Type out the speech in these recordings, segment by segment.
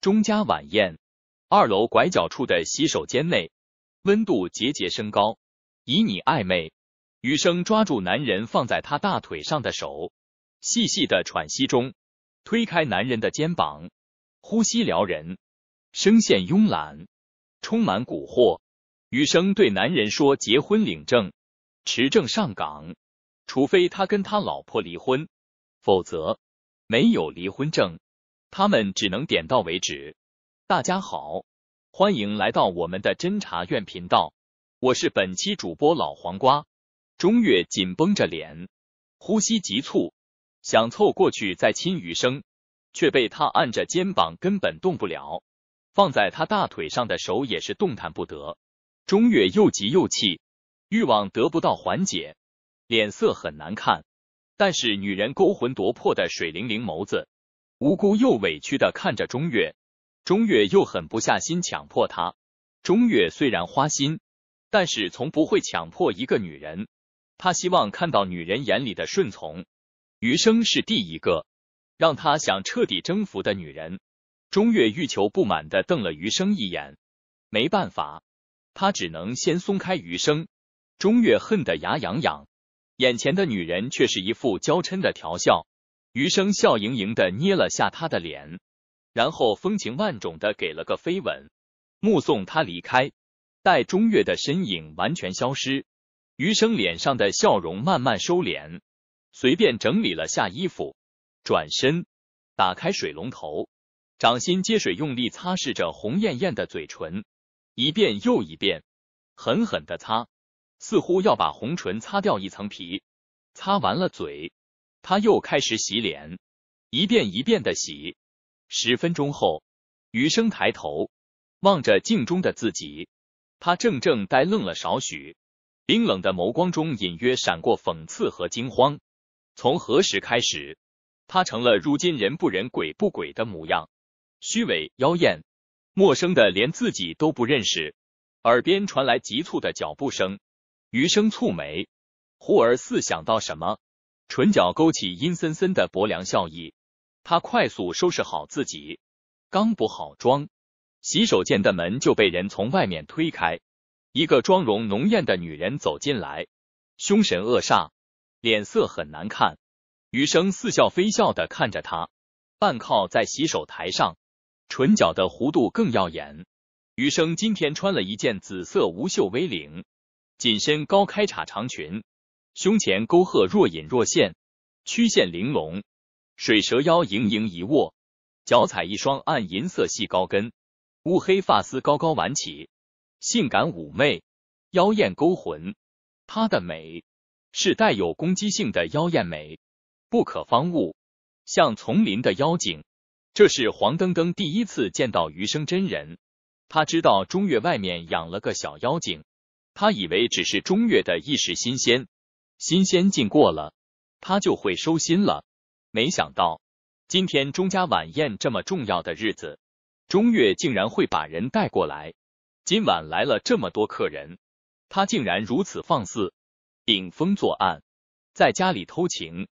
钟家晚宴，二楼拐角处的洗手间内，温度节节升高，以你暧昧。余生抓住男人放在他大腿上的手，细细的喘息中，推开男人的肩膀，呼吸撩人，声线慵懒，充满蛊惑。余生对男人说：“结婚领证，持证上岗，除非他跟他老婆离婚，否则没有离婚证。”他们只能点到为止。大家好，欢迎来到我们的侦查院频道，我是本期主播老黄瓜。钟月紧绷着脸，呼吸急促，想凑过去再亲余生，却被他按着肩膀根本动不了，放在他大腿上的手也是动弹不得。钟月又急又气，欲望得不到缓解，脸色很难看。但是女人勾魂夺魄的水灵灵眸子。无辜又委屈的看着钟月，钟月又狠不下心强迫他。钟月虽然花心，但是从不会强迫一个女人。他希望看到女人眼里的顺从。余生是第一个让他想彻底征服的女人。钟月欲求不满的瞪了余生一眼，没办法，他只能先松开余生。钟月恨得牙痒痒，眼前的女人却是一副娇嗔的调笑。余生笑盈盈的捏了下他的脸，然后风情万种的给了个飞吻，目送他离开。待钟月的身影完全消失，余生脸上的笑容慢慢收敛，随便整理了下衣服，转身打开水龙头，掌心接水，用力擦拭着红艳艳的嘴唇，一遍又一遍，狠狠的擦，似乎要把红唇擦掉一层皮。擦完了嘴。他又开始洗脸，一遍一遍的洗。十分钟后，余生抬头望着镜中的自己，他怔怔呆愣了少许，冰冷的眸光中隐约闪过讽刺和惊慌。从何时开始，他成了如今人不人鬼不鬼的模样？虚伪、妖艳、陌生的，连自己都不认识。耳边传来急促的脚步声，余生蹙眉，忽而似想到什么。唇角勾起阴森森的薄凉笑意，他快速收拾好自己，刚补好妆，洗手间的门就被人从外面推开，一个妆容浓艳的女人走进来，凶神恶煞，脸色很难看。余生似笑非笑的看着她，半靠在洗手台上，唇角的弧度更耀眼。余生今天穿了一件紫色无袖 V 领紧身高开衩长裙。胸前沟壑若隐若现，曲线玲珑，水蛇腰盈盈一握，脚踩一双暗银色细高跟，乌黑发丝高高挽起，性感妩媚，妖艳勾魂。她的美是带有攻击性的妖艳美，不可方物，像丛林的妖精。这是黄登登第一次见到余生真人，他知道中岳外面养了个小妖精，他以为只是中岳的一时新鲜。新鲜劲过了，他就会收心了。没想到今天钟家晚宴这么重要的日子，钟月竟然会把人带过来。今晚来了这么多客人，他竟然如此放肆，顶风作案，在家里偷情。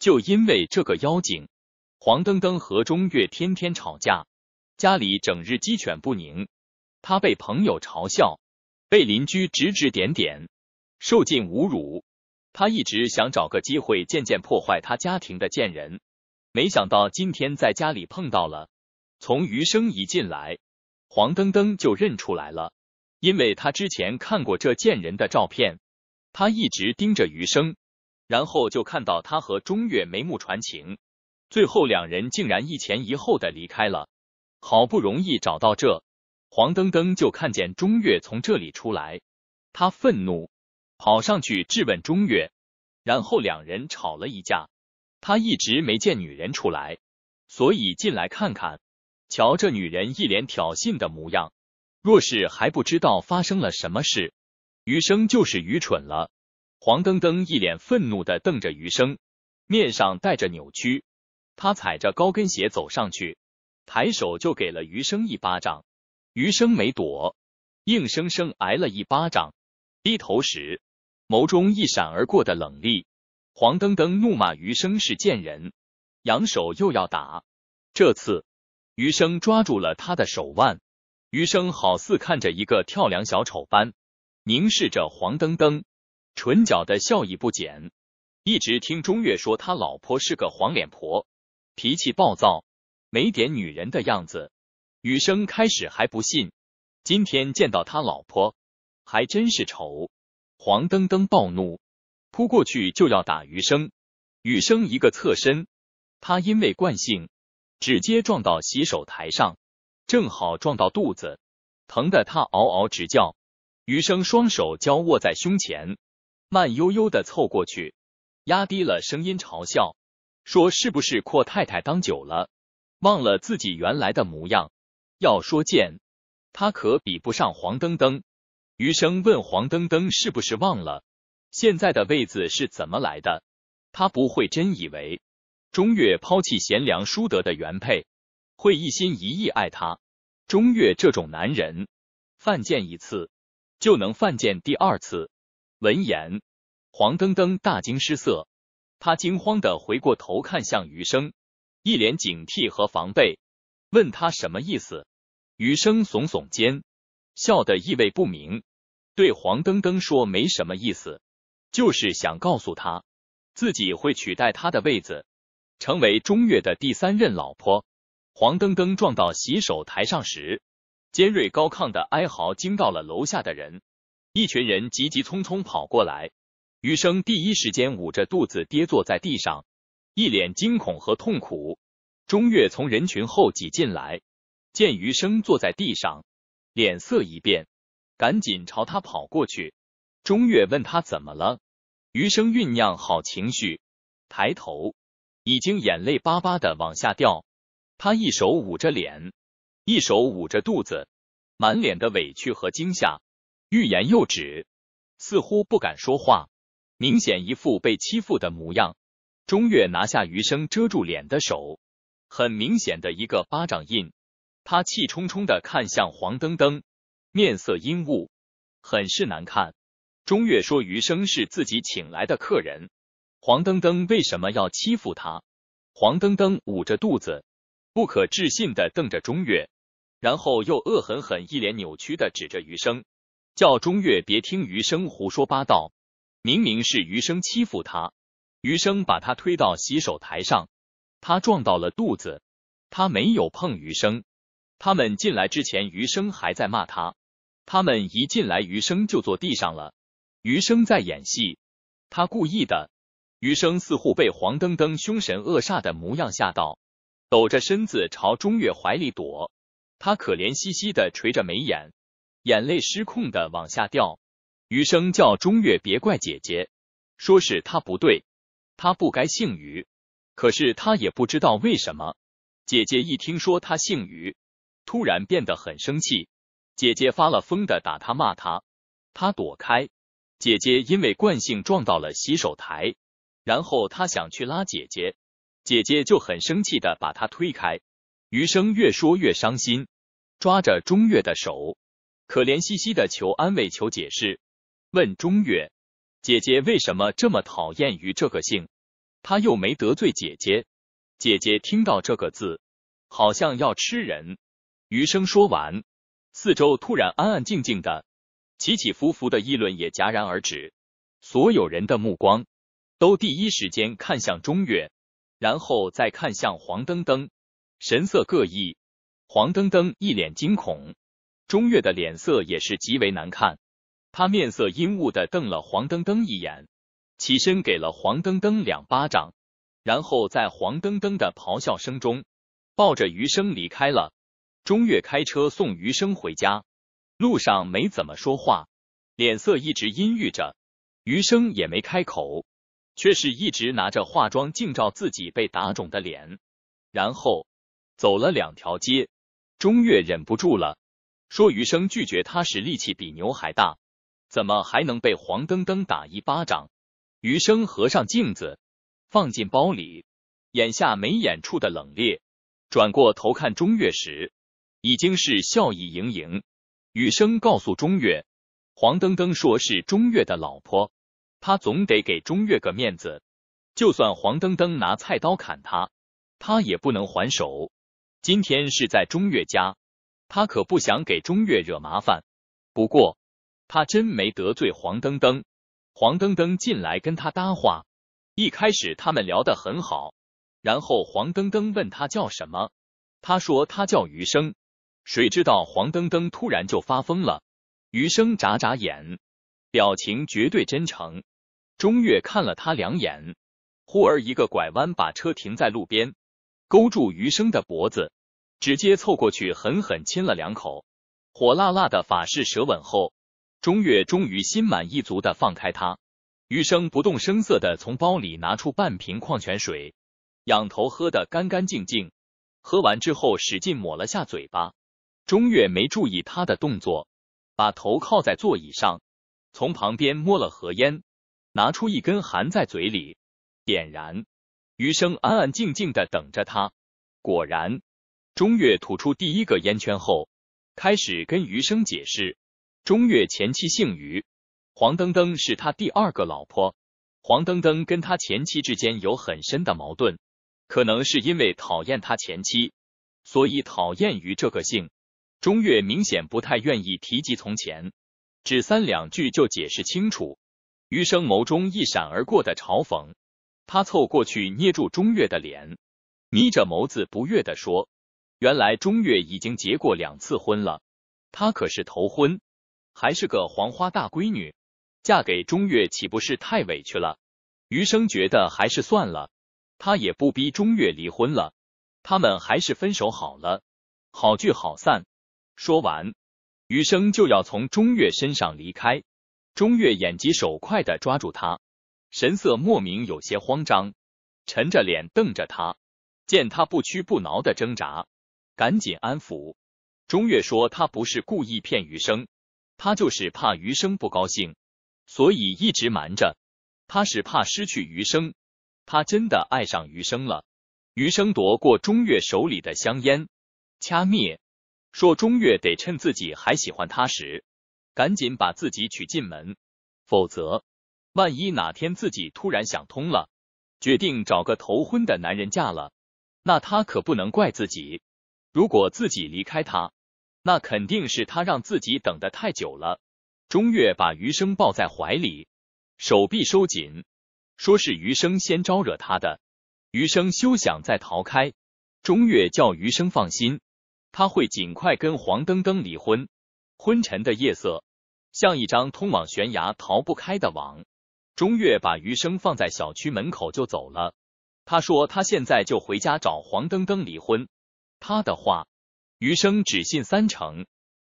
就因为这个妖精，黄登登和钟月天天吵架，家里整日鸡犬不宁。他被朋友嘲笑，被邻居指指点点，受尽侮辱。他一直想找个机会见见破坏他家庭的贱人，没想到今天在家里碰到了。从余生一进来，黄登登就认出来了，因为他之前看过这贱人的照片。他一直盯着余生，然后就看到他和钟月眉目传情，最后两人竟然一前一后的离开了。好不容易找到这，黄登登就看见钟月从这里出来，他愤怒。跑上去质问钟月，然后两人吵了一架。他一直没见女人出来，所以进来看看。瞧这女人一脸挑衅的模样，若是还不知道发生了什么事，余生就是愚蠢了。黄登登一脸愤怒的瞪着余生，面上带着扭曲。他踩着高跟鞋走上去，抬手就给了余生一巴掌。余生没躲，硬生生挨了一巴掌。低头时。眸中一闪而过的冷厉，黄登登怒骂：“余生是贱人！”扬手又要打，这次余生抓住了他的手腕。余生好似看着一个跳梁小丑般，凝视着黄登登，唇角的笑意不减。一直听钟月说他老婆是个黄脸婆，脾气暴躁，没点女人的样子。余生开始还不信，今天见到他老婆，还真是丑。黄灯灯暴怒，扑过去就要打余生。余生一个侧身，他因为惯性直接撞到洗手台上，正好撞到肚子，疼得他嗷嗷直叫。余生双手交握在胸前，慢悠悠的凑过去，压低了声音嘲笑说：“是不是阔太太当久了，忘了自己原来的模样？要说贱，他可比不上黄灯灯。”余生问黄登登是不是忘了现在的位子是怎么来的？他不会真以为钟岳抛弃贤良淑德的原配会一心一意爱他。钟岳这种男人，犯贱一次就能犯贱第二次。闻言，黄登登大惊失色，他惊慌地回过头看向余生，一脸警惕和防备，问他什么意思。余生耸耸肩，笑得意味不明。对黄登登说没什么意思，就是想告诉他，自己会取代他的位子，成为中越的第三任老婆。黄登登撞到洗手台上时，尖锐高亢的哀嚎惊到了楼下的人，一群人急急匆匆跑过来。余生第一时间捂着肚子跌坐在地上，一脸惊恐和痛苦。钟月从人群后挤进来，见余生坐在地上，脸色一变。赶紧朝他跑过去。钟月问他怎么了。余生酝酿好情绪，抬头，已经眼泪巴巴的往下掉。他一手捂着脸，一手捂着肚子，满脸的委屈和惊吓，欲言又止，似乎不敢说话，明显一副被欺负的模样。钟月拿下余生遮住脸的手，很明显的一个巴掌印。他气冲冲的看向黄澄澄。面色阴雾，很是难看。钟月说：“余生是自己请来的客人，黄登登为什么要欺负他？”黄登登捂着肚子，不可置信的瞪着钟月，然后又恶狠狠、一脸扭曲的指着余生，叫钟月别听余生胡说八道。明明是余生欺负他，余生把他推到洗手台上，他撞到了肚子。他没有碰余生。他们进来之前，余生还在骂他。他们一进来，余生就坐地上了。余生在演戏，他故意的。余生似乎被黄澄澄凶神恶煞的模样吓到，抖着身子朝钟月怀里躲。他可怜兮兮的垂着眉眼，眼泪失控的往下掉。余生叫钟月别怪姐姐，说是他不对，他不该姓余。可是他也不知道为什么，姐姐一听说他姓余，突然变得很生气。姐姐发了疯的打他骂他，他躲开，姐姐因为惯性撞到了洗手台，然后他想去拉姐姐，姐姐就很生气的把他推开。余生越说越伤心，抓着钟月的手，可怜兮兮的求安慰求解释，问钟月：“姐姐为什么这么讨厌于这个姓？他又没得罪姐姐，姐姐听到这个字，好像要吃人。余生说完。四周突然安安静静的，起起伏伏的议论也戛然而止。所有人的目光都第一时间看向中月，然后再看向黄登登，神色各异。黄登登一脸惊恐，中月的脸色也是极为难看。他面色阴雾的瞪了黄登登一眼，起身给了黄登登两巴掌，然后在黄登登的咆哮声中，抱着余生离开了。钟月开车送余生回家，路上没怎么说话，脸色一直阴郁着。余生也没开口，却是一直拿着化妆镜照自己被打肿的脸。然后走了两条街，钟月忍不住了，说：“余生拒绝他时力气比牛还大，怎么还能被黄澄澄打一巴掌？”余生合上镜子，放进包里，眼下眉眼处的冷冽，转过头看钟月时。已经是笑意盈盈。雨生告诉钟月，黄登登说是钟月的老婆，他总得给钟月个面子，就算黄登登拿菜刀砍他，他也不能还手。今天是在钟月家，他可不想给钟月惹麻烦。不过他真没得罪黄登登。黄登登进来跟他搭话，一开始他们聊得很好，然后黄登登问他叫什么，他说他叫余生。谁知道黄澄澄突然就发疯了。余生眨眨眼，表情绝对真诚。钟月看了他两眼，忽而一个拐弯，把车停在路边，勾住余生的脖子，直接凑过去狠狠亲了两口。火辣辣的法式舌吻后，钟月终于心满意足的放开他。余生不动声色的从包里拿出半瓶矿泉水，仰头喝得干干净净。喝完之后，使劲抹了下嘴巴。钟月没注意他的动作，把头靠在座椅上，从旁边摸了盒烟，拿出一根含在嘴里，点燃。余生安安静静的等着他。果然，钟月吐出第一个烟圈后，开始跟余生解释：钟月前妻姓余，黄登登是他第二个老婆。黄登登跟他前妻之间有很深的矛盾，可能是因为讨厌他前妻，所以讨厌于这个姓。中月明显不太愿意提及从前，只三两句就解释清楚。余生眸中一闪而过的嘲讽，他凑过去捏住中月的脸，眯着眸子不悦的说：“原来中月已经结过两次婚了，他可是头婚，还是个黄花大闺女，嫁给中月岂不是太委屈了？”余生觉得还是算了，他也不逼中月离婚了，他们还是分手好了，好聚好散。说完，余生就要从钟月身上离开，钟月眼疾手快的抓住他，神色莫名有些慌张，沉着脸瞪着他。见他不屈不挠的挣扎，赶紧安抚。钟月说他不是故意骗余生，他就是怕余生不高兴，所以一直瞒着。他是怕失去余生，他真的爱上余生了。余生夺过钟月手里的香烟，掐灭。说钟月得趁自己还喜欢他时，赶紧把自己娶进门，否则，万一哪天自己突然想通了，决定找个头婚的男人嫁了，那他可不能怪自己。如果自己离开他，那肯定是他让自己等得太久了。钟月把余生抱在怀里，手臂收紧，说是余生先招惹他的，余生休想再逃开。钟月叫余生放心。他会尽快跟黄登登离婚。昏沉的夜色，像一张通往悬崖逃不开的网。钟月把余生放在小区门口就走了。他说他现在就回家找黄登登离婚。他的话，余生只信三成。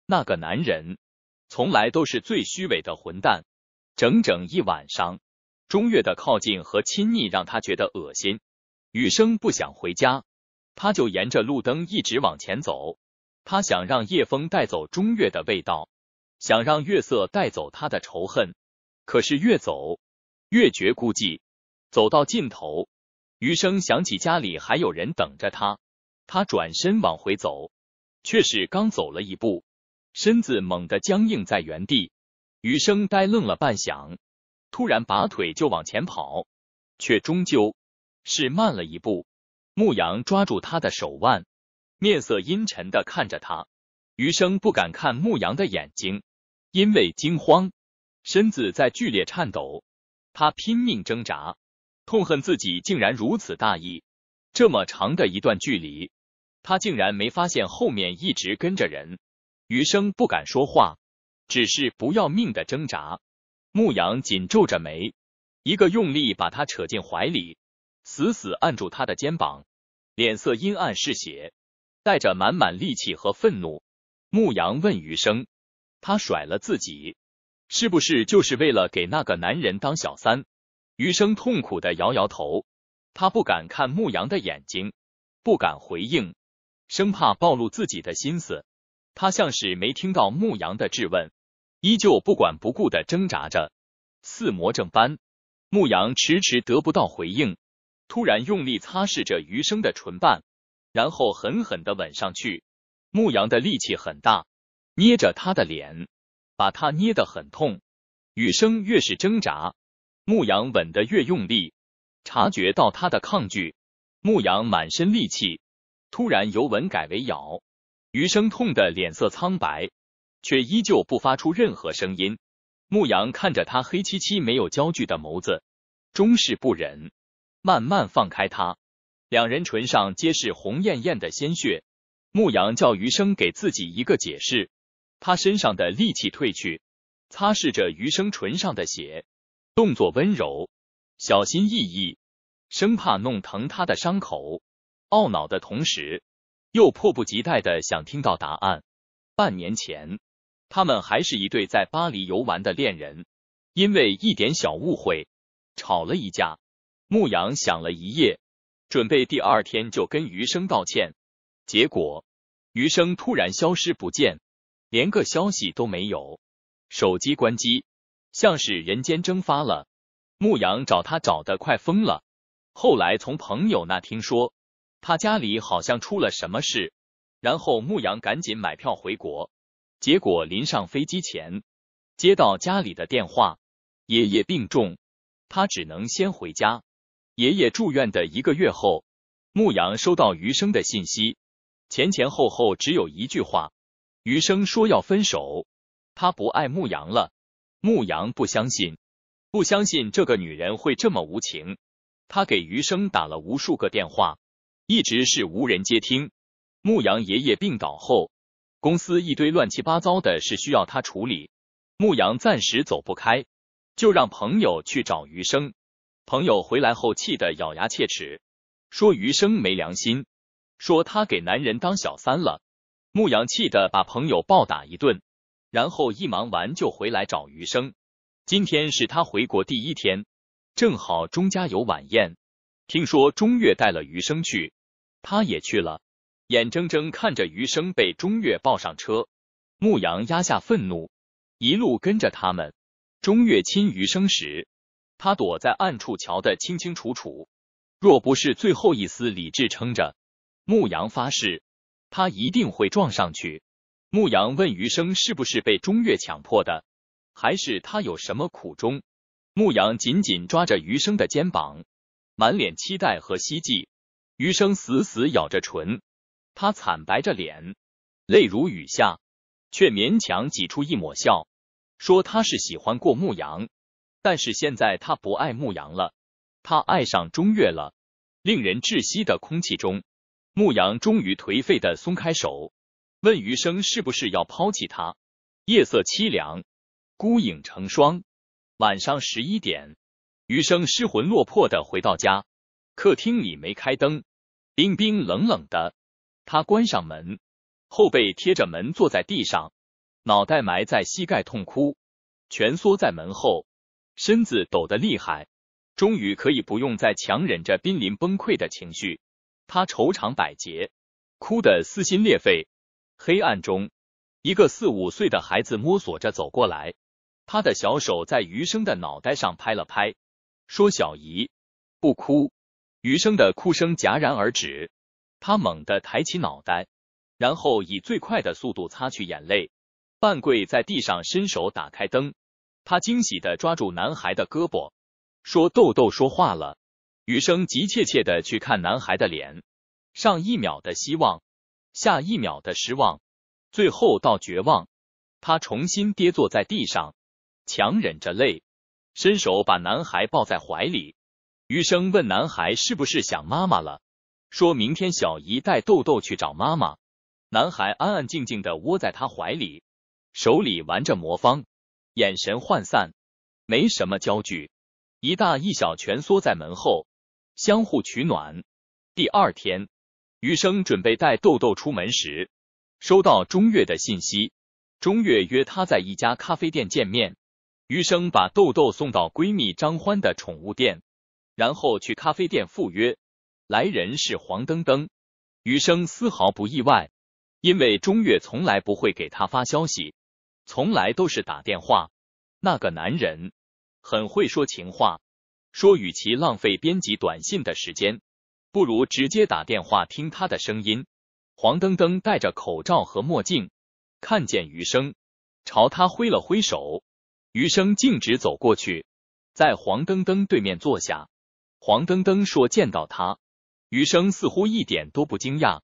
那个男人，从来都是最虚伪的混蛋。整整一晚上，钟月的靠近和亲昵让他觉得恶心。余生不想回家。他就沿着路灯一直往前走，他想让夜风带走中月的味道，想让月色带走他的仇恨。可是越走越觉孤寂，走到尽头，余生想起家里还有人等着他，他转身往回走，却是刚走了一步，身子猛地僵硬在原地。余生呆愣了半晌，突然拔腿就往前跑，却终究是慢了一步。牧羊抓住他的手腕，面色阴沉的看着他。余生不敢看牧羊的眼睛，因为惊慌，身子在剧烈颤抖。他拼命挣扎，痛恨自己竟然如此大意。这么长的一段距离，他竟然没发现后面一直跟着人。余生不敢说话，只是不要命的挣扎。牧羊紧皱着眉，一个用力把他扯进怀里。死死按住他的肩膀，脸色阴暗嗜血，带着满满戾气和愤怒。牧羊问余生：“他甩了自己，是不是就是为了给那个男人当小三？”余生痛苦的摇摇头，他不敢看牧羊的眼睛，不敢回应，生怕暴露自己的心思。他像是没听到牧羊的质问，依旧不管不顾的挣扎着，似魔怔般。牧羊迟迟得不到回应。突然用力擦拭着余生的唇瓣，然后狠狠的吻上去。牧羊的力气很大，捏着他的脸，把他捏得很痛。雨生越是挣扎，牧羊吻的越用力。察觉到他的抗拒，牧羊满身力气，突然由吻改为咬。余生痛得脸色苍白，却依旧不发出任何声音。牧羊看着他黑漆漆没有焦距的眸子，终是不忍。慢慢放开他，两人唇上皆是红艳艳的鲜血。牧羊叫余生给自己一个解释，他身上的戾气褪去，擦拭着余生唇上的血，动作温柔，小心翼翼，生怕弄疼他的伤口。懊恼的同时，又迫不及待的想听到答案。半年前，他们还是一对在巴黎游玩的恋人，因为一点小误会吵了一架。牧羊想了一夜，准备第二天就跟余生道歉。结果余生突然消失不见，连个消息都没有，手机关机，像是人间蒸发了。牧羊找他找的快疯了。后来从朋友那听说他家里好像出了什么事，然后牧羊赶紧买票回国。结果临上飞机前接到家里的电话，爷爷病重，他只能先回家。爷爷住院的一个月后，牧羊收到余生的信息，前前后后只有一句话：余生说要分手，他不爱牧羊了。牧羊不相信，不相信这个女人会这么无情。他给余生打了无数个电话，一直是无人接听。牧羊爷爷病倒后，公司一堆乱七八糟的事需要他处理，牧羊暂时走不开，就让朋友去找余生。朋友回来后气得咬牙切齿，说余生没良心，说他给男人当小三了。牧羊气得把朋友暴打一顿，然后一忙完就回来找余生。今天是他回国第一天，正好钟家有晚宴，听说钟月带了余生去，他也去了，眼睁睁看着余生被钟月抱上车，牧羊压下愤怒，一路跟着他们。钟月亲余生时。他躲在暗处瞧得清清楚楚，若不是最后一丝理智撑着，牧羊发誓，他一定会撞上去。牧羊问余生是不是被钟月强迫的，还是他有什么苦衷？牧羊紧紧抓着余生的肩膀，满脸期待和希冀。余生死死咬着唇，他惨白着脸，泪如雨下，却勉强挤出一抹笑，说他是喜欢过牧羊。但是现在他不爱牧羊了，他爱上钟月了。令人窒息的空气中，牧羊终于颓废的松开手，问余生是不是要抛弃他？夜色凄凉，孤影成双。晚上十一点，余生失魂落魄的回到家，客厅里没开灯，冰冰冷冷的。他关上门，后背贴着门坐在地上，脑袋埋在膝盖痛哭，蜷缩在门后。身子抖得厉害，终于可以不用再强忍着濒临崩溃的情绪。他愁肠百结，哭得撕心裂肺。黑暗中，一个四五岁的孩子摸索着走过来，他的小手在余生的脑袋上拍了拍，说：“小姨，不哭。”余生的哭声戛然而止，他猛地抬起脑袋，然后以最快的速度擦去眼泪，半跪在地上，伸手打开灯。他惊喜的抓住男孩的胳膊，说：“豆豆说话了。”余生急切切的去看男孩的脸，上一秒的希望，下一秒的失望，最后到绝望，他重新跌坐在地上，强忍着泪，伸手把男孩抱在怀里。余生问男孩是不是想妈妈了，说明天小姨带豆豆去找妈妈。男孩安安静静的窝在他怀里，手里玩着魔方。眼神涣散，没什么焦距，一大一小蜷缩在门后，相互取暖。第二天，余生准备带豆豆出门时，收到钟月的信息，钟月约他在一家咖啡店见面。余生把豆豆送到闺蜜张欢的宠物店，然后去咖啡店赴约。来人是黄灯灯，余生丝毫不意外，因为钟月从来不会给他发消息。从来都是打电话。那个男人很会说情话，说与其浪费编辑短信的时间，不如直接打电话听他的声音。黄灯灯戴着口罩和墨镜，看见余生，朝他挥了挥手。余生径直走过去，在黄灯灯对面坐下。黄灯灯说见到他，余生似乎一点都不惊讶。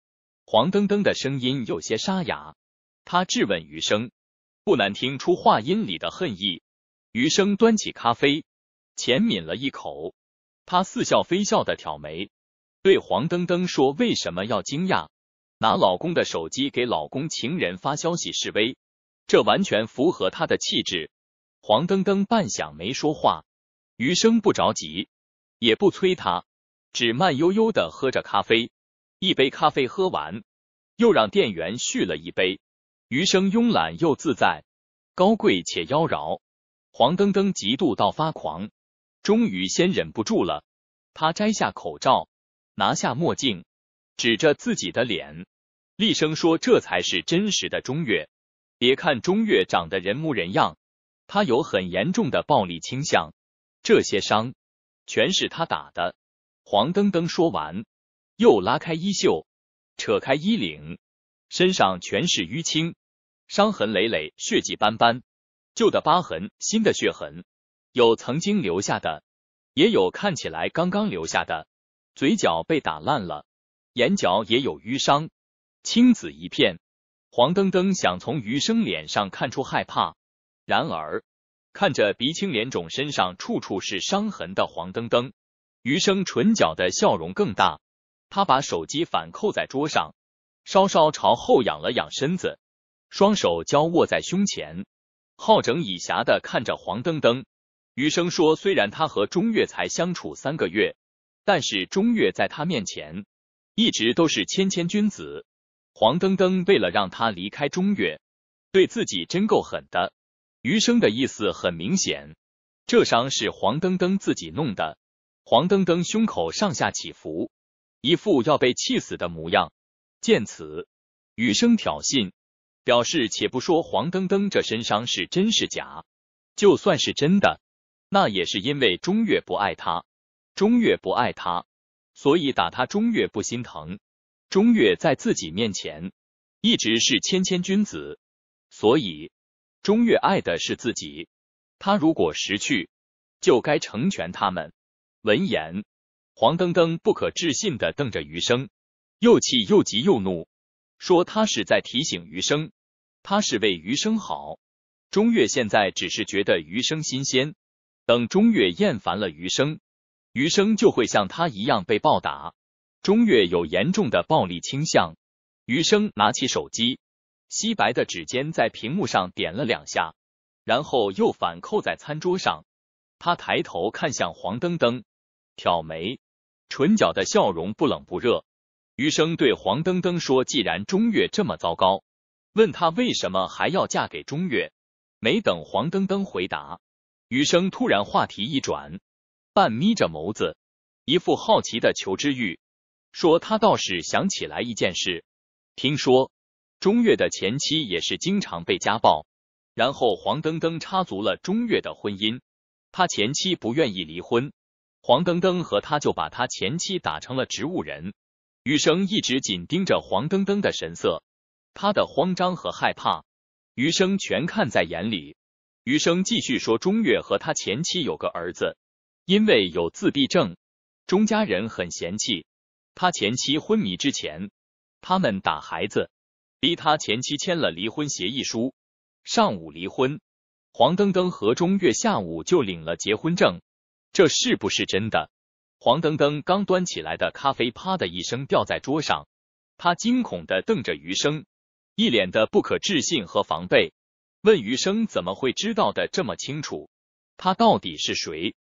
黄灯灯的声音有些沙哑，他质问余生。不难听出话音里的恨意。余生端起咖啡，浅抿了一口，他似笑非笑的挑眉，对黄登登说：“为什么要惊讶？拿老公的手机给老公情人发消息示威，这完全符合他的气质。”黄登登半晌没说话，余生不着急，也不催他，只慢悠悠的喝着咖啡。一杯咖啡喝完，又让店员续了一杯。余生慵懒又自在，高贵且妖娆。黄澄澄嫉妒到发狂，终于先忍不住了。他摘下口罩，拿下墨镜，指着自己的脸，厉声说：“这才是真实的中越。别看中越长得人模人样，他有很严重的暴力倾向。这些伤，全是他打的。”黄澄澄说完，又拉开衣袖，扯开衣领，身上全是淤青。伤痕累累，血迹斑斑，旧的疤痕，新的血痕，有曾经留下的，也有看起来刚刚留下的。嘴角被打烂了，眼角也有淤伤，青紫一片。黄澄澄想从余生脸上看出害怕，然而看着鼻青脸肿，身上处处是伤痕的黄澄澄，余生唇角的笑容更大。他把手机反扣在桌上，稍稍朝后仰了仰身子。双手交握在胸前，好整以暇的看着黄澄澄。余生说，虽然他和钟月才相处三个月，但是钟月在他面前一直都是谦谦君子。黄澄澄为了让他离开钟月，对自己真够狠的。余生的意思很明显，这伤是黄澄澄自己弄的。黄澄澄胸口上下起伏，一副要被气死的模样。见此，余生挑衅。表示，且不说黄澄澄这身伤是真是假，就算是真的，那也是因为钟月不爱他，钟月不爱他，所以打他钟月不心疼。钟月在自己面前一直是谦谦君子，所以钟月爱的是自己。他如果识趣，就该成全他们。闻言，黄澄澄不可置信的瞪着余生，又气又急又怒。说他是在提醒余生，他是为余生好。钟月现在只是觉得余生新鲜，等钟月厌烦了余生，余生就会像他一样被暴打。钟月有严重的暴力倾向。余生拿起手机，稀白的指尖在屏幕上点了两下，然后又反扣在餐桌上。他抬头看向黄澄澄，挑眉，唇角的笑容不冷不热。余生对黄登登说：“既然钟岳这么糟糕，问他为什么还要嫁给钟岳？”没等黄登登回答，余生突然话题一转，半眯着眸子，一副好奇的求知欲，说：“他倒是想起来一件事，听说钟岳的前妻也是经常被家暴，然后黄登登插足了钟岳的婚姻，他前妻不愿意离婚，黄登登和他就把他前妻打成了植物人。”余生一直紧盯着黄登登的神色，他的慌张和害怕，余生全看在眼里。余生继续说，钟月和他前妻有个儿子，因为有自闭症，钟家人很嫌弃。他前妻昏迷之前，他们打孩子，逼他前妻签了离婚协议书。上午离婚，黄登登和钟月下午就领了结婚证，这是不是真的？黄登登刚端起来的咖啡，啪的一声掉在桌上。他惊恐的瞪着余生，一脸的不可置信和防备，问余生怎么会知道的这么清楚？他到底是谁？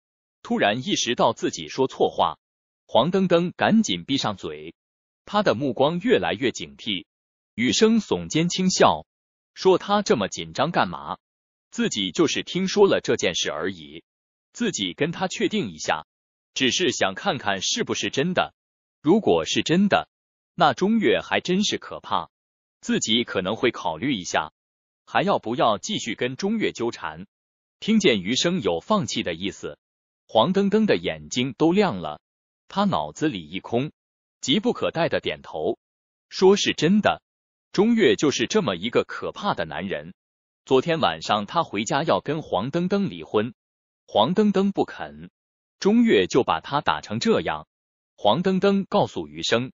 突然意识到自己说错话，黄登登赶紧闭上嘴。他的目光越来越警惕。余生耸肩轻笑，说他这么紧张干嘛？自己就是听说了这件事而已，自己跟他确定一下。只是想看看是不是真的，如果是真的，那中月还真是可怕，自己可能会考虑一下，还要不要继续跟中月纠缠。听见余生有放弃的意思，黄澄澄的眼睛都亮了，他脑子里一空，急不可待的点头，说是真的。中月就是这么一个可怕的男人，昨天晚上他回家要跟黄澄澄离婚，黄澄澄不肯。钟月就把他打成这样，黄灯灯告诉余生，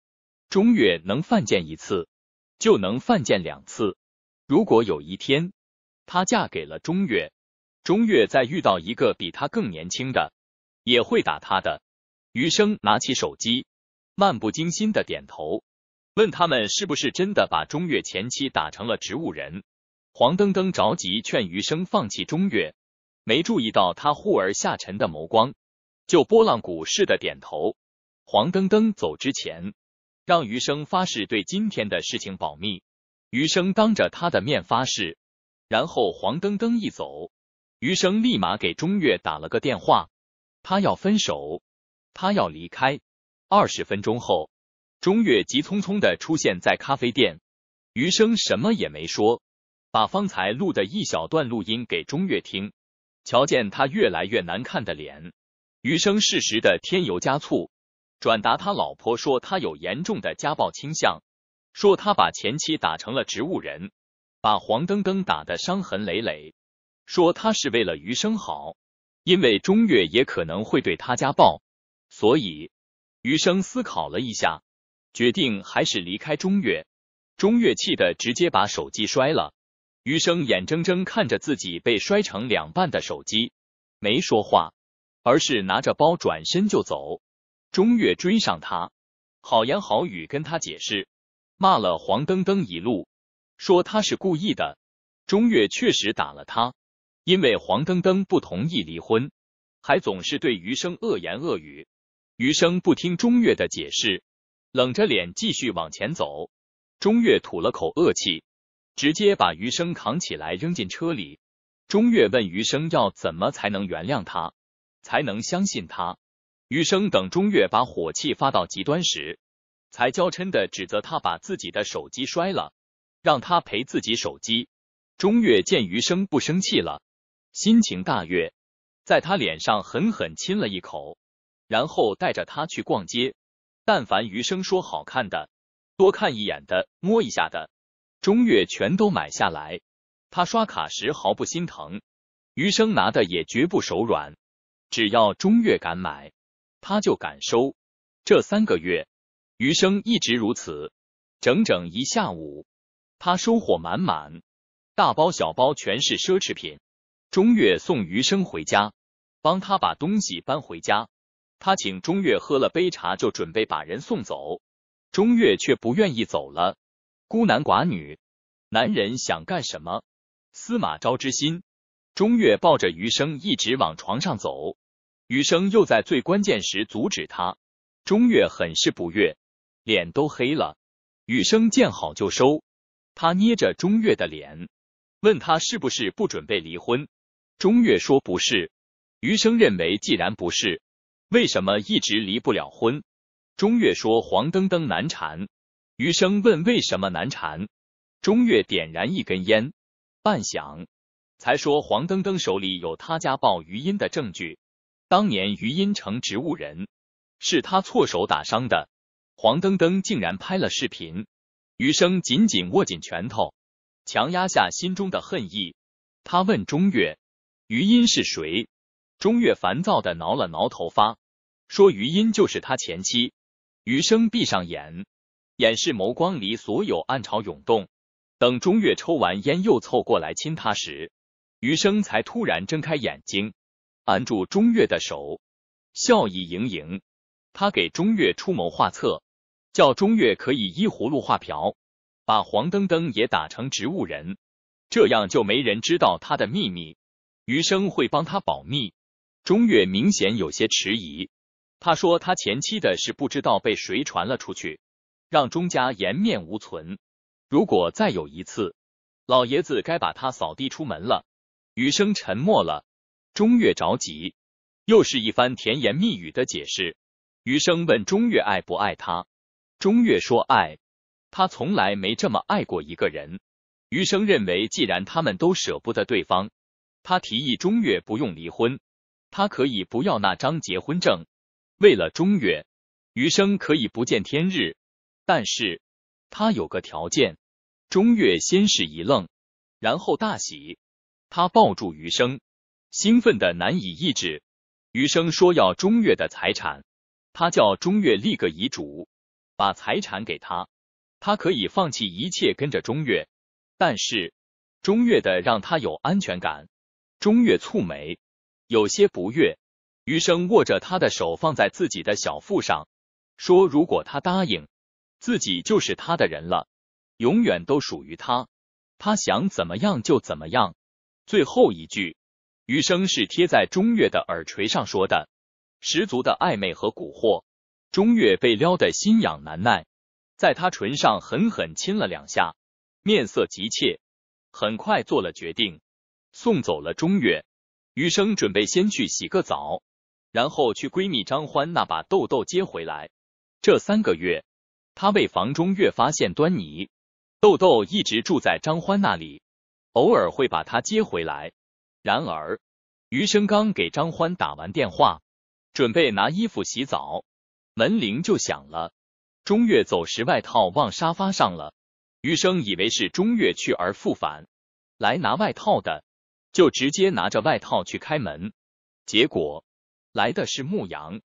钟月能犯贱一次，就能犯贱两次。如果有一天她嫁给了钟月，钟月再遇到一个比他更年轻的，也会打他的。余生拿起手机，漫不经心的点头，问他们是不是真的把钟月前妻打成了植物人。黄灯灯着急劝余生放弃钟月，没注意到他忽而下沉的眸光。就波浪鼓似的点头。黄登登走之前，让余生发誓对今天的事情保密。余生当着他的面发誓。然后黄登登一走，余生立马给钟月打了个电话。他要分手，他要离开。二十分钟后，钟月急匆匆的出现在咖啡店。余生什么也没说，把方才录的一小段录音给钟月听。瞧见他越来越难看的脸。余生适时的添油加醋，转达他老婆说他有严重的家暴倾向，说他把前妻打成了植物人，把黄登登打得伤痕累累，说他是为了余生好，因为钟岳也可能会对他家暴，所以余生思考了一下，决定还是离开钟岳。钟岳气得直接把手机摔了，余生眼睁睁看着自己被摔成两半的手机，没说话。而是拿着包转身就走，钟月追上他，好言好语跟他解释，骂了黄登登一路，说他是故意的。钟月确实打了他，因为黄登登不同意离婚，还总是对余生恶言恶语。余生不听钟月的解释，冷着脸继续往前走。钟月吐了口恶气，直接把余生扛起来扔进车里。钟月问余生要怎么才能原谅他。才能相信他。余生等钟月把火气发到极端时，才娇嗔的指责他把自己的手机摔了，让他赔自己手机。钟月见余生不生气了，心情大悦，在他脸上狠狠亲了一口，然后带着他去逛街。但凡余生说好看的、多看一眼的、摸一下的，钟月全都买下来。他刷卡时毫不心疼，余生拿的也绝不手软。只要中月敢买，他就敢收。这三个月，余生一直如此。整整一下午，他收获满满，大包小包全是奢侈品。中月送余生回家，帮他把东西搬回家。他请中月喝了杯茶，就准备把人送走。中月却不愿意走了。孤男寡女，男人想干什么？司马昭之心。中月抱着余生一直往床上走。余生又在最关键时阻止他，钟月很是不悦，脸都黑了。余生见好就收，他捏着钟月的脸，问他是不是不准备离婚。钟月说不是。余生认为既然不是，为什么一直离不了婚？钟月说黄澄澄难缠。余生问为什么难缠？钟月点燃一根烟，半晌才说黄澄澄手里有他家暴余音的证据。当年余音成植物人，是他错手打伤的。黄灯灯竟然拍了视频，余生紧紧握紧拳头，强压下心中的恨意。他问钟月：“余音是谁？”钟月烦躁的挠了挠头发，说：“余音就是他前妻。”余生闭上眼，掩饰眸光里所有暗潮涌动。等钟月抽完烟又凑过来亲他时，余生才突然睁开眼睛。按住钟月的手，笑意盈盈。他给钟月出谋划策，叫钟月可以依葫芦画瓢，把黄登登也打成植物人，这样就没人知道他的秘密，余生会帮他保密。钟月明显有些迟疑。他说他前妻的事不知道被谁传了出去，让钟家颜面无存。如果再有一次，老爷子该把他扫地出门了。余生沉默了。钟月着急，又是一番甜言蜜语的解释。余生问钟月爱不爱他，钟月说爱，他从来没这么爱过一个人。余生认为，既然他们都舍不得对方，他提议钟月不用离婚，他可以不要那张结婚证。为了钟月，余生可以不见天日，但是他有个条件。钟月先是一愣，然后大喜，他抱住余生。兴奋的难以抑制，余生说要钟月的财产，他叫钟月立个遗嘱，把财产给他，他可以放弃一切跟着钟月。但是中岳的让他有安全感。中岳蹙眉，有些不悦。余生握着他的手放在自己的小腹上，说如果他答应，自己就是他的人了，永远都属于他，他想怎么样就怎么样。最后一句。余生是贴在钟月的耳垂上说的，十足的暧昧和蛊惑。钟月被撩得心痒难耐，在他唇上狠狠亲了两下，面色急切，很快做了决定，送走了钟月。余生准备先去洗个澡，然后去闺蜜张欢那把豆豆接回来。这三个月，他被房中月发现端倪，豆豆一直住在张欢那里，偶尔会把他接回来。然而，余生刚给张欢打完电话，准备拿衣服洗澡，门铃就响了。钟月走时外套忘沙发上了，余生以为是钟月去而复返，来拿外套的，就直接拿着外套去开门。结果，来的是牧羊。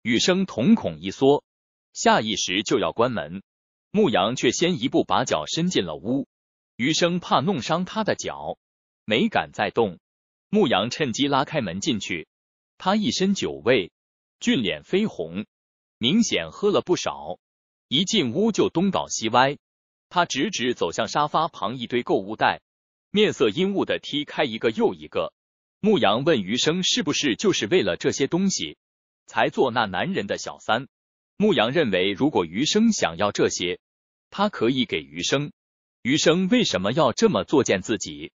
雨生瞳孔一缩，下意识就要关门，牧羊却先一步把脚伸进了屋。余生怕弄伤他的脚，没敢再动。牧羊趁机拉开门进去，他一身酒味，俊脸绯红，明显喝了不少。一进屋就东倒西歪，他直直走向沙发旁一堆购物袋，面色阴雾的踢开一个又一个。牧羊问余生是不是就是为了这些东西才做那男人的小三？牧羊认为如果余生想要这些，他可以给余生。余生为什么要这么作践自己？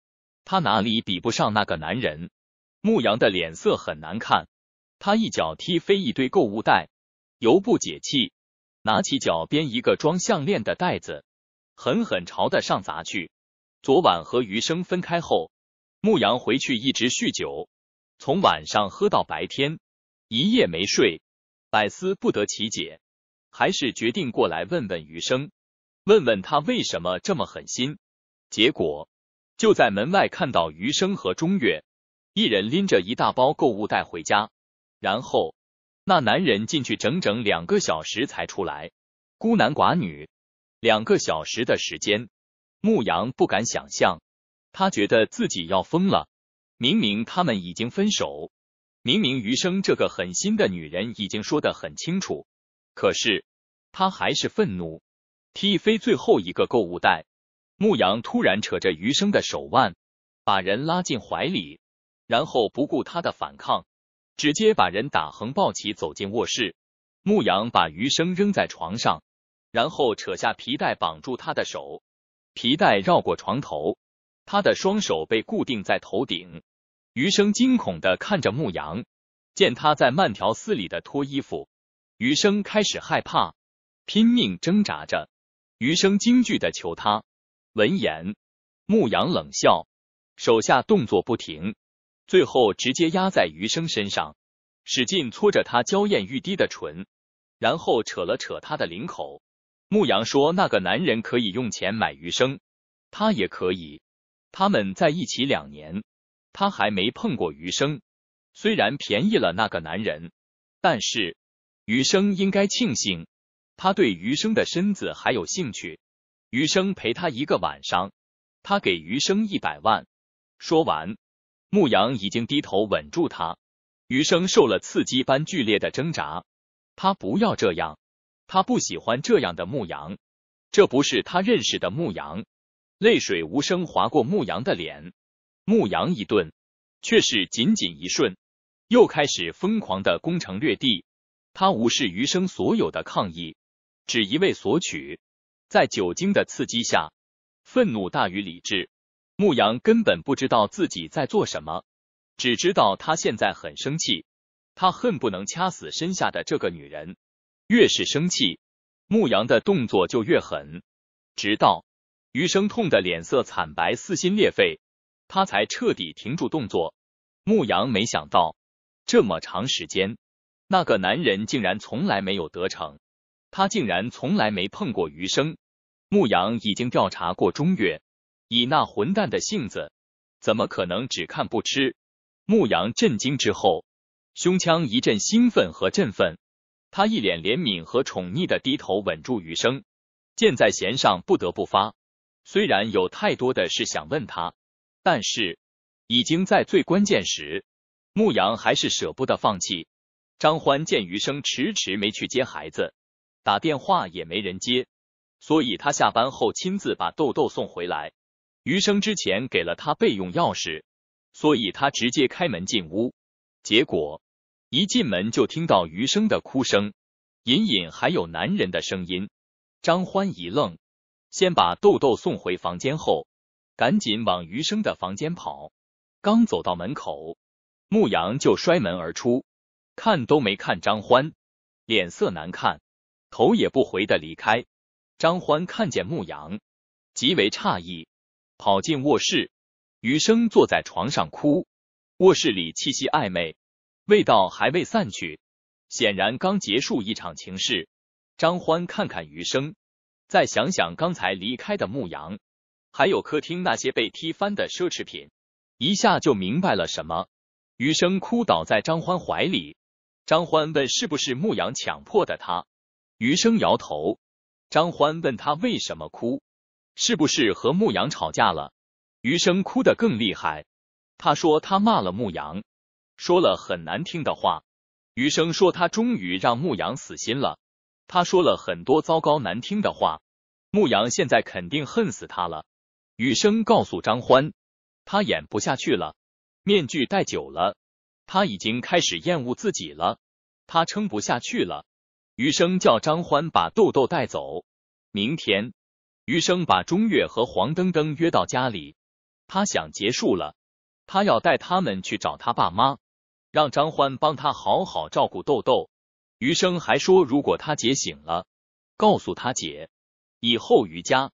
他哪里比不上那个男人？牧羊的脸色很难看，他一脚踢飞一堆购物袋，犹不解气，拿起脚边一个装项链的袋子，狠狠朝的上砸去。昨晚和余生分开后，牧羊回去一直酗酒，从晚上喝到白天，一夜没睡，百思不得其解，还是决定过来问问余生，问问他为什么这么狠心。结果。就在门外看到余生和钟月，一人拎着一大包购物袋回家。然后那男人进去整整两个小时才出来，孤男寡女，两个小时的时间，牧羊不敢想象，他觉得自己要疯了。明明他们已经分手，明明余生这个狠心的女人已经说得很清楚，可是他还是愤怒，踢飞最后一个购物袋。牧羊突然扯着余生的手腕，把人拉进怀里，然后不顾他的反抗，直接把人打横抱起走进卧室。牧羊把余生扔在床上，然后扯下皮带绑住他的手，皮带绕过床头，他的双手被固定在头顶。余生惊恐的看着牧羊，见他在慢条斯理的脱衣服，余生开始害怕，拼命挣扎着。余生惊惧的求他。闻言，牧羊冷笑，手下动作不停，最后直接压在余生身上，使劲搓着他娇艳欲滴的唇，然后扯了扯他的领口。牧羊说：“那个男人可以用钱买余生，他也可以。他们在一起两年，他还没碰过余生。虽然便宜了那个男人，但是余生应该庆幸，他对余生的身子还有兴趣。”余生陪他一个晚上，他给余生一百万。说完，牧羊已经低头稳住他。余生受了刺激般剧烈的挣扎，他不要这样，他不喜欢这样的牧羊，这不是他认识的牧羊。泪水无声划过牧羊的脸，牧羊一顿，却是仅仅一瞬，又开始疯狂的攻城略地。他无视余生所有的抗议，只一味索取。在酒精的刺激下，愤怒大于理智。牧羊根本不知道自己在做什么，只知道他现在很生气，他恨不能掐死身下的这个女人。越是生气，牧羊的动作就越狠，直到余生痛的脸色惨白、撕心裂肺，他才彻底停住动作。牧羊没想到，这么长时间，那个男人竟然从来没有得逞。他竟然从来没碰过余生。牧羊已经调查过中月，以那混蛋的性子，怎么可能只看不吃？牧羊震惊之后，胸腔一阵兴奋和振奋。他一脸怜悯和宠溺的低头稳住余生。箭在弦上，不得不发。虽然有太多的事想问他，但是已经在最关键时，牧羊还是舍不得放弃。张欢见余生迟迟没去接孩子。打电话也没人接，所以他下班后亲自把豆豆送回来。余生之前给了他备用钥匙，所以他直接开门进屋。结果一进门就听到余生的哭声，隐隐还有男人的声音。张欢一愣，先把豆豆送回房间后，赶紧往余生的房间跑。刚走到门口，牧羊就摔门而出，看都没看张欢，脸色难看。头也不回的离开。张欢看见牧羊，极为诧异，跑进卧室。余生坐在床上哭。卧室里气息暧昧，味道还未散去，显然刚结束一场情事。张欢看看余生，再想想刚才离开的牧羊，还有客厅那些被踢翻的奢侈品，一下就明白了什么。余生哭倒在张欢怀里。张欢问：“是不是牧羊强迫的他？”余生摇头，张欢问他为什么哭，是不是和牧羊吵架了？余生哭得更厉害，他说他骂了牧羊，说了很难听的话。余生说他终于让牧羊死心了，他说了很多糟糕难听的话，牧羊现在肯定恨死他了。余生告诉张欢，他演不下去了，面具戴久了，他已经开始厌恶自己了，他撑不下去了。余生叫张欢把豆豆带走。明天，余生把钟月和黄登登约到家里，他想结束了，他要带他们去找他爸妈，让张欢帮他好好照顾豆豆。余生还说，如果他姐醒了，告诉他姐，以后余家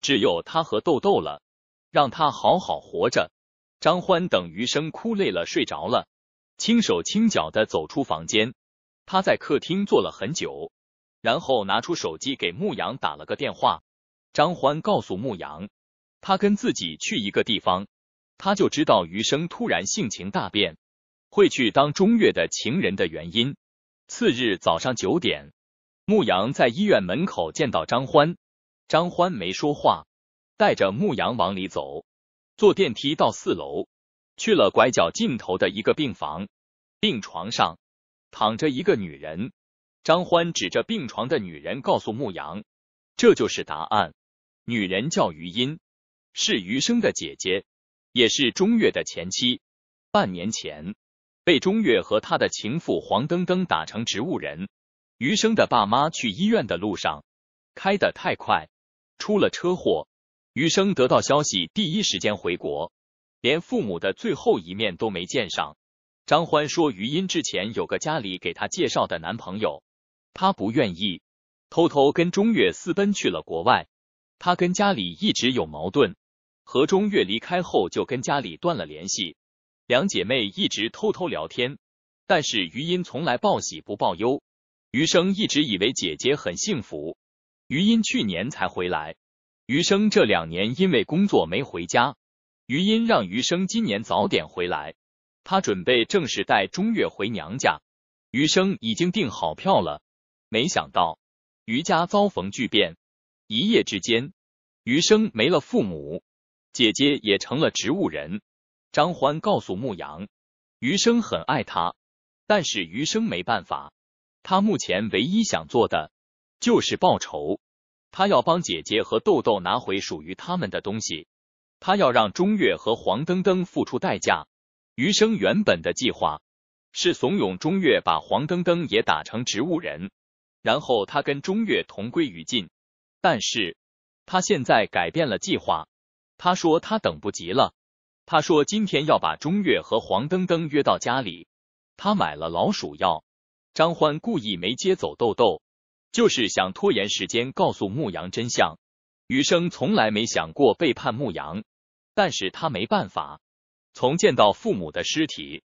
只有他和豆豆了，让他好好活着。张欢等余生哭累了睡着了，轻手轻脚的走出房间。他在客厅坐了很久，然后拿出手机给牧羊打了个电话。张欢告诉牧羊，他跟自己去一个地方，他就知道余生突然性情大变，会去当中月的情人的原因。次日早上九点，牧羊在医院门口见到张欢，张欢没说话，带着牧羊往里走，坐电梯到四楼，去了拐角尽头的一个病房，病床上。躺着一个女人，张欢指着病床的女人告诉牧羊，这就是答案。女人叫余音，是余生的姐姐，也是钟月的前妻。半年前被钟月和他的情妇黄灯灯打成植物人。余生的爸妈去医院的路上开得太快，出了车祸。余生得到消息第一时间回国，连父母的最后一面都没见上。张欢说：“余音之前有个家里给她介绍的男朋友，她不愿意，偷偷跟钟月私奔去了国外。她跟家里一直有矛盾，和钟月离开后就跟家里断了联系。两姐妹一直偷偷聊天，但是余音从来报喜不报忧。余生一直以为姐姐很幸福。余音去年才回来，余生这两年因为工作没回家。余音让余生今年早点回来。”他准备正式带钟月回娘家，余生已经订好票了。没想到余家遭逢巨变，一夜之间，余生没了父母，姐姐也成了植物人。张欢告诉牧羊，余生很爱他，但是余生没办法。他目前唯一想做的就是报仇，他要帮姐姐和豆豆拿回属于他们的东西，他要让钟月和黄登登付出代价。余生原本的计划是怂恿钟越把黄登登也打成植物人，然后他跟钟越同归于尽。但是，他现在改变了计划。他说他等不及了。他说今天要把钟越和黄登登约到家里。他买了老鼠药。张欢故意没接走豆豆，就是想拖延时间，告诉牧羊真相。余生从来没想过背叛牧羊，但是他没办法。从见到父母的尸体，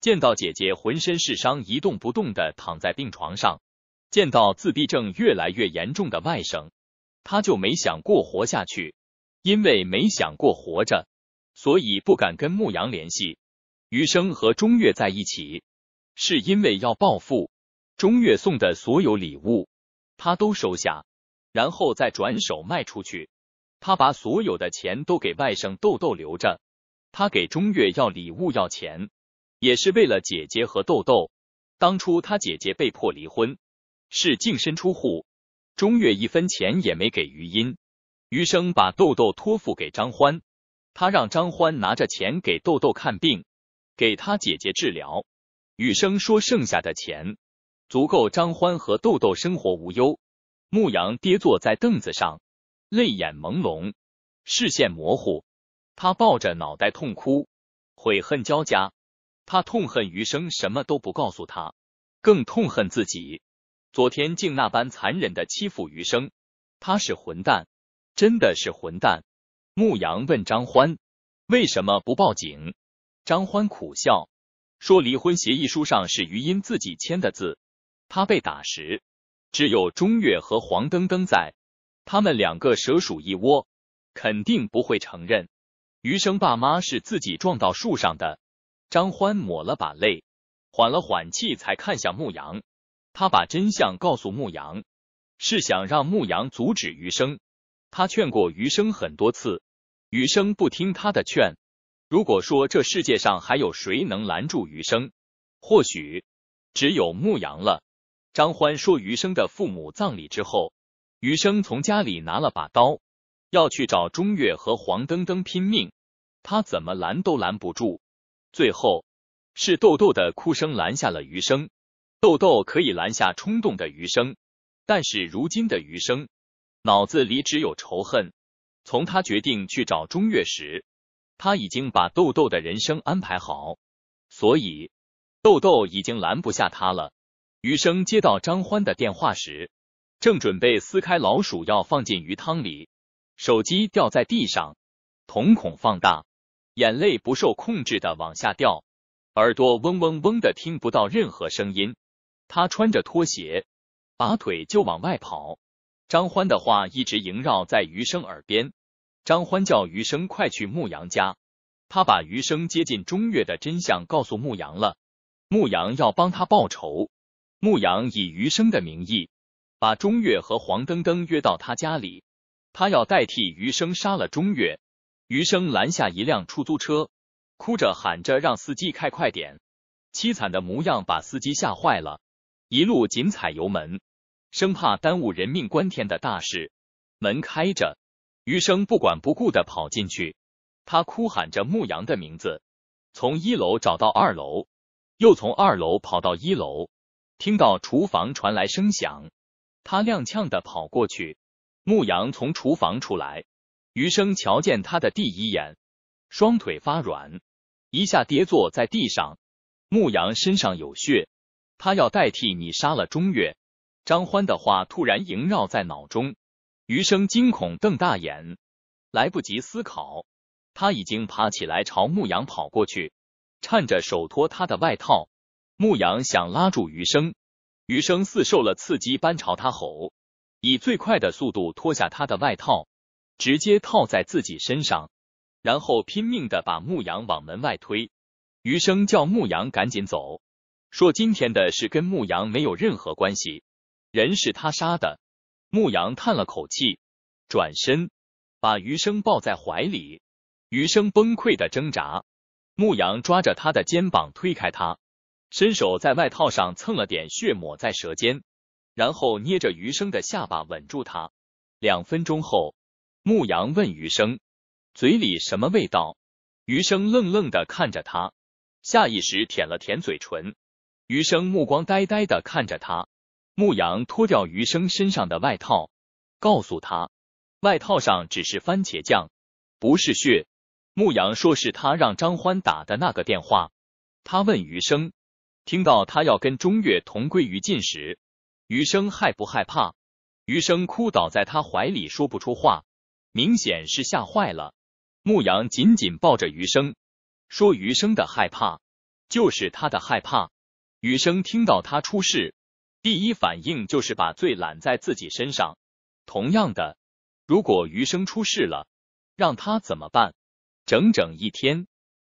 见到姐姐浑身是伤一动不动的躺在病床上，见到自闭症越来越严重的外甥，他就没想过活下去，因为没想过活着，所以不敢跟牧羊联系。余生和钟月在一起，是因为要报复。钟月送的所有礼物，他都收下，然后再转手卖出去。他把所有的钱都给外甥豆豆留着。他给钟月要礼物要钱，也是为了姐姐和豆豆。当初他姐姐被迫离婚，是净身出户，钟月一分钱也没给余音。余生把豆豆托付给张欢，他让张欢拿着钱给豆豆看病，给他姐姐治疗。余生说剩下的钱足够张欢和豆豆生活无忧。牧羊跌坐在凳子上，泪眼朦胧，视线模糊。他抱着脑袋痛哭，悔恨交加。他痛恨余生什么都不告诉他，更痛恨自己昨天竟那般残忍的欺负余生。他是混蛋，真的是混蛋。牧羊问张欢：“为什么不报警？”张欢苦笑说：“离婚协议书上是余音自己签的字。他被打时，只有钟月和黄登登在，他们两个蛇鼠一窝，肯定不会承认。”余生爸妈是自己撞到树上的，张欢抹了把泪，缓了缓气，才看向牧羊。他把真相告诉牧羊，是想让牧羊阻止余生。他劝过余生很多次，余生不听他的劝。如果说这世界上还有谁能拦住余生，或许只有牧羊了。张欢说，余生的父母葬礼之后，余生从家里拿了把刀。要去找钟月和黄登登拼命，他怎么拦都拦不住。最后是豆豆的哭声拦下了余生。豆豆可以拦下冲动的余生，但是如今的余生脑子里只有仇恨。从他决定去找钟月时，他已经把豆豆的人生安排好，所以豆豆已经拦不下他了。余生接到张欢的电话时，正准备撕开老鼠药放进鱼汤里。手机掉在地上，瞳孔放大，眼泪不受控制的往下掉，耳朵嗡嗡嗡的，听不到任何声音。他穿着拖鞋，拔腿就往外跑。张欢的话一直萦绕在余生耳边。张欢叫余生快去牧羊家，他把余生接近钟月的真相告诉牧羊了，牧羊要帮他报仇。牧羊以余生的名义，把钟月和黄登登约到他家里。他要代替余生杀了钟越。余生拦下一辆出租车，哭着喊着让司机开快点，凄惨的模样把司机吓坏了，一路紧踩油门，生怕耽误人命关天的大事。门开着，余生不管不顾的跑进去，他哭喊着牧羊的名字，从一楼找到二楼，又从二楼跑到一楼，听到厨房传来声响，他踉跄的跑过去。牧羊从厨房出来，余生瞧见他的第一眼，双腿发软，一下跌坐在地上。牧羊身上有血，他要代替你杀了钟越。张欢的话突然萦绕在脑中，余生惊恐瞪大眼，来不及思考，他已经爬起来朝牧羊跑过去，颤着手脱他的外套。牧羊想拉住余生，余生似受了刺激般朝他吼。以最快的速度脱下他的外套，直接套在自己身上，然后拼命的把牧羊往门外推。余生叫牧羊赶紧走，说今天的事跟牧羊没有任何关系，人是他杀的。牧羊叹了口气，转身把余生抱在怀里。余生崩溃的挣扎，牧羊抓着他的肩膀推开他，伸手在外套上蹭了点血，抹在舌尖。然后捏着余生的下巴吻住他。两分钟后，牧羊问余生：“嘴里什么味道？”余生愣愣的看着他，下意识舔了舔嘴唇。余生目光呆呆的看着他。牧羊脱掉余生身上的外套，告诉他：“外套上只是番茄酱，不是血。”牧羊说是他让张欢打的那个电话。他问余生：“听到他要跟钟月同归于尽时？”余生害不害怕？余生哭倒在他怀里，说不出话，明显是吓坏了。牧羊紧紧抱着余生，说：“余生的害怕就是他的害怕。余生听到他出事，第一反应就是把罪揽在自己身上。同样的，如果余生出事了，让他怎么办？”整整一天，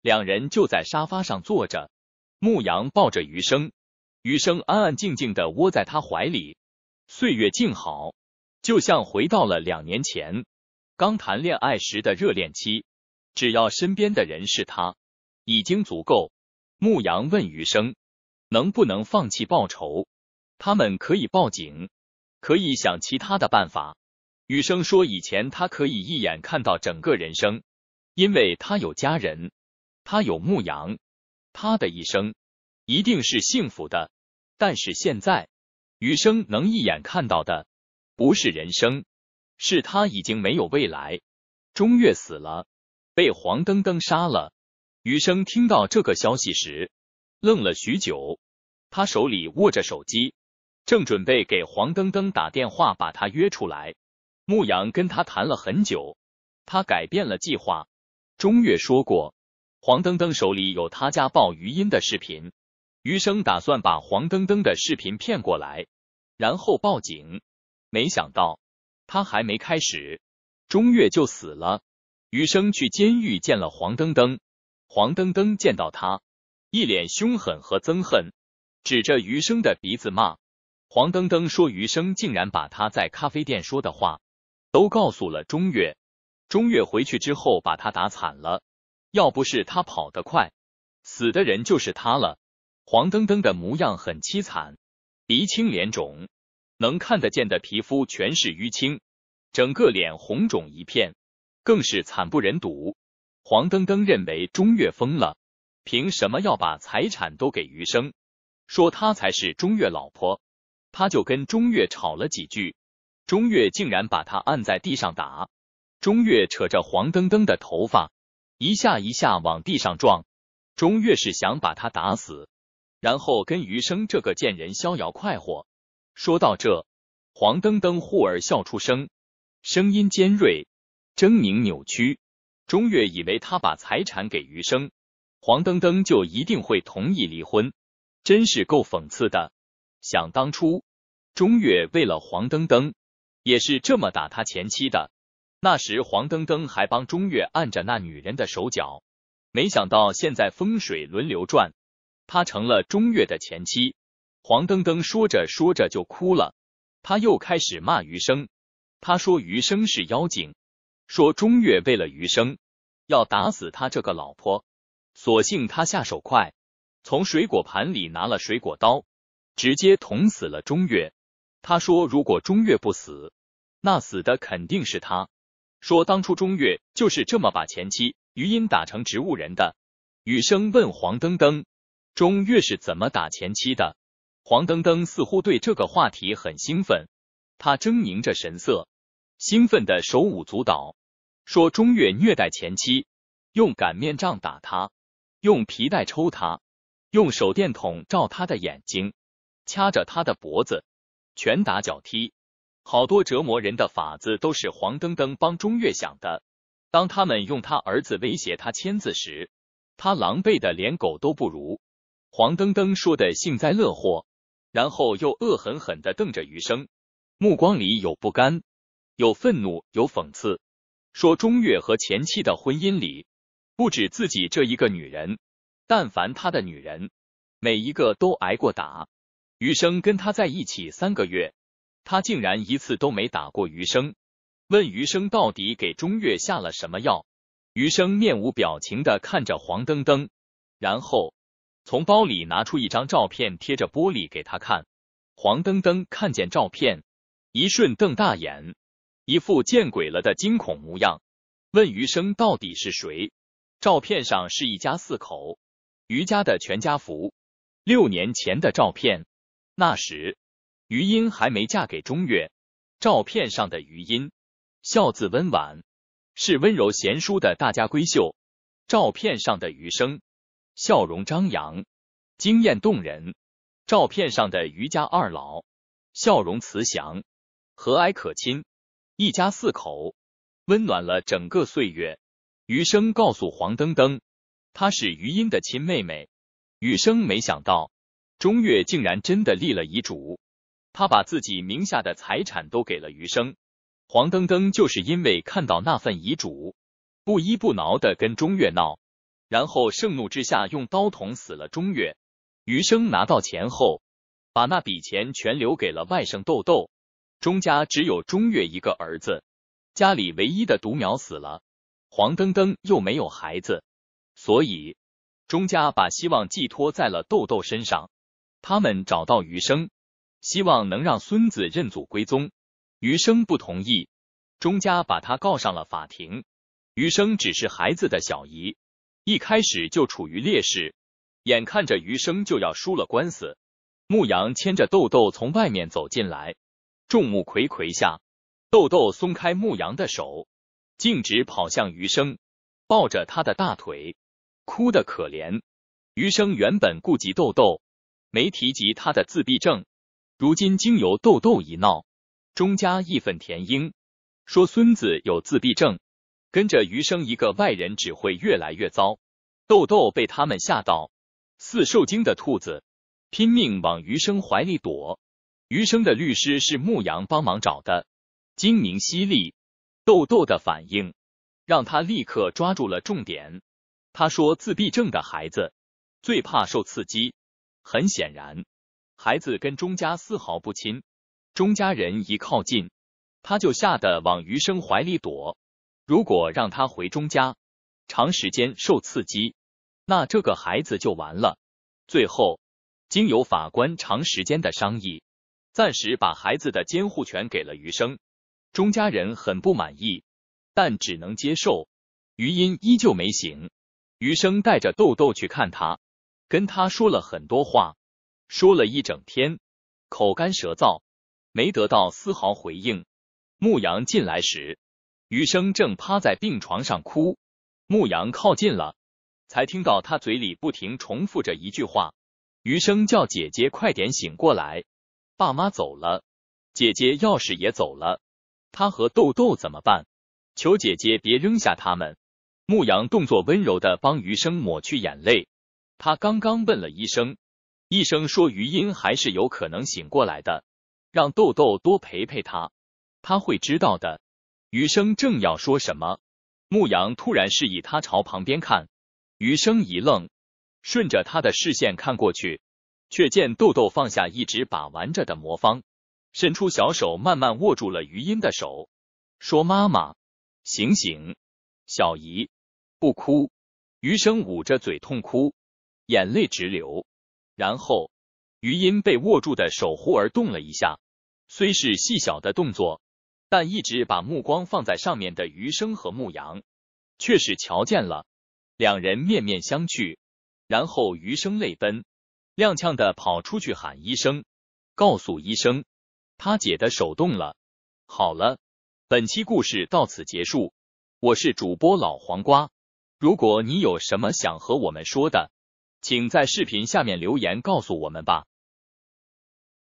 两人就在沙发上坐着，牧羊抱着余生。余生安安静静的窝在他怀里，岁月静好，就像回到了两年前刚谈恋爱时的热恋期。只要身边的人是他，已经足够。牧羊问余生能不能放弃报仇？他们可以报警，可以想其他的办法。余生说以前他可以一眼看到整个人生，因为他有家人，他有牧羊，他的一生。一定是幸福的，但是现在，余生能一眼看到的不是人生，是他已经没有未来。钟月死了，被黄登登杀了。余生听到这个消息时，愣了许久。他手里握着手机，正准备给黄登登打电话，把他约出来。牧羊跟他谈了很久，他改变了计划。钟月说过，黄登登手里有他家鲍鱼音的视频。余生打算把黄澄澄的视频骗过来，然后报警。没想到他还没开始，钟月就死了。余生去监狱见了黄澄澄，黄澄澄见到他，一脸凶狠和憎恨，指着余生的鼻子骂。黄澄澄说：“余生竟然把他在咖啡店说的话，都告诉了钟月。”钟月回去之后把他打惨了，要不是他跑得快，死的人就是他了。黄澄澄的模样很凄惨，鼻青脸肿，能看得见的皮肤全是淤青，整个脸红肿一片，更是惨不忍睹。黄澄澄认为钟岳疯了，凭什么要把财产都给余生？说他才是钟月老婆，他就跟钟月吵了几句，钟月竟然把他按在地上打，钟月扯着黄澄澄的头发，一下一下往地上撞，钟月是想把他打死。然后跟余生这个贱人逍遥快活。说到这，黄登登忽而笑出声，声音尖锐、狰狞、扭曲。钟月以为他把财产给余生，黄登登就一定会同意离婚，真是够讽刺的。想当初，钟月为了黄登登，也是这么打他前妻的。那时黄登登还帮钟月按着那女人的手脚，没想到现在风水轮流转。他成了钟月的前妻，黄灯灯说着说着就哭了。他又开始骂余生，他说余生是妖精，说钟月为了余生要打死他这个老婆。所幸他下手快，从水果盘里拿了水果刀，直接捅死了钟月。他说如果钟月不死，那死的肯定是他。说当初钟月就是这么把前妻余音打成植物人的。余生问黄灯灯。钟越是怎么打前妻的？黄登登似乎对这个话题很兴奋，他狰狞着神色，兴奋的手舞足蹈，说：“钟越虐待前妻，用擀面杖打他，用皮带抽他，用手电筒照他的眼睛，掐着他的脖子，拳打脚踢，好多折磨人的法子都是黄登登帮钟越想的。当他们用他儿子威胁他签字时，他狼狈的连狗都不如。”黄登登说的幸灾乐祸，然后又恶狠狠的瞪着余生，目光里有不甘，有愤怒，有讽刺。说钟月和前妻的婚姻里，不止自己这一个女人，但凡他的女人，每一个都挨过打。余生跟他在一起三个月，他竟然一次都没打过余生。问余生到底给钟月下了什么药？余生面无表情的看着黄登登，然后。从包里拿出一张照片，贴着玻璃给他看。黄登登看见照片，一瞬瞪大眼，一副见鬼了的惊恐模样，问余生到底是谁？照片上是一家四口，余家的全家福，六年前的照片。那时，余音还没嫁给钟月。照片上的余音，笑字温婉，是温柔贤淑的大家闺秀。照片上的余生。笑容张扬，惊艳动人。照片上的余家二老，笑容慈祥，和蔼可亲，一家四口温暖了整个岁月。余生告诉黄登登，她是余音的亲妹妹。余生没想到，钟月竟然真的立了遗嘱，他把自己名下的财产都给了余生。黄登登就是因为看到那份遗嘱，不依不挠的跟钟月闹。然后盛怒之下用刀捅死了钟月。余生拿到钱后，把那笔钱全留给了外甥豆豆。钟家只有钟月一个儿子，家里唯一的独苗死了，黄登登又没有孩子，所以钟家把希望寄托在了豆豆身上。他们找到余生，希望能让孙子认祖归宗。余生不同意，钟家把他告上了法庭。余生只是孩子的小姨。一开始就处于劣势，眼看着余生就要输了官司。牧羊牵着豆豆从外面走进来，众目睽睽下，豆豆松开牧羊的手，径直跑向余生，抱着他的大腿，哭得可怜。余生原本顾及豆豆，没提及他的自闭症，如今经由豆豆一闹，钟家义愤填膺，说孙子有自闭症。跟着余生一个外人只会越来越糟。豆豆被他们吓到，似受惊的兔子，拼命往余生怀里躲。余生的律师是牧羊帮忙找的，精明犀利。豆豆的反应，让他立刻抓住了重点。他说，自闭症的孩子最怕受刺激。很显然，孩子跟钟家丝毫不亲，钟家人一靠近，他就吓得往余生怀里躲。如果让他回钟家，长时间受刺激，那这个孩子就完了。最后，经由法官长时间的商议，暂时把孩子的监护权给了余生。钟家人很不满意，但只能接受。余音依旧没醒，余生带着豆豆去看他，跟他说了很多话，说了一整天，口干舌燥，没得到丝毫回应。牧羊进来时。余生正趴在病床上哭，牧羊靠近了，才听到他嘴里不停重复着一句话：“余生叫姐姐快点醒过来，爸妈走了，姐姐要是也走了，他和豆豆怎么办？求姐姐别扔下他们。”牧羊动作温柔的帮余生抹去眼泪。他刚刚问了医生，医生说余音还是有可能醒过来的，让豆豆多陪陪他，他会知道的。余生正要说什么，牧羊突然示意他朝旁边看。余生一愣，顺着他的视线看过去，却见豆豆放下一直把玩着的魔方，伸出小手慢慢握住了余音的手，说：“妈妈，醒醒，小姨，不哭。”余生捂着嘴痛哭，眼泪直流。然后余音被握住的手忽而动了一下，虽是细小的动作。但一直把目光放在上面的余生和牧羊，却是瞧见了，两人面面相觑，然后余生泪奔，踉跄的跑出去喊医生，告诉医生他姐的手动了。好了，本期故事到此结束，我是主播老黄瓜，如果你有什么想和我们说的，请在视频下面留言告诉我们吧。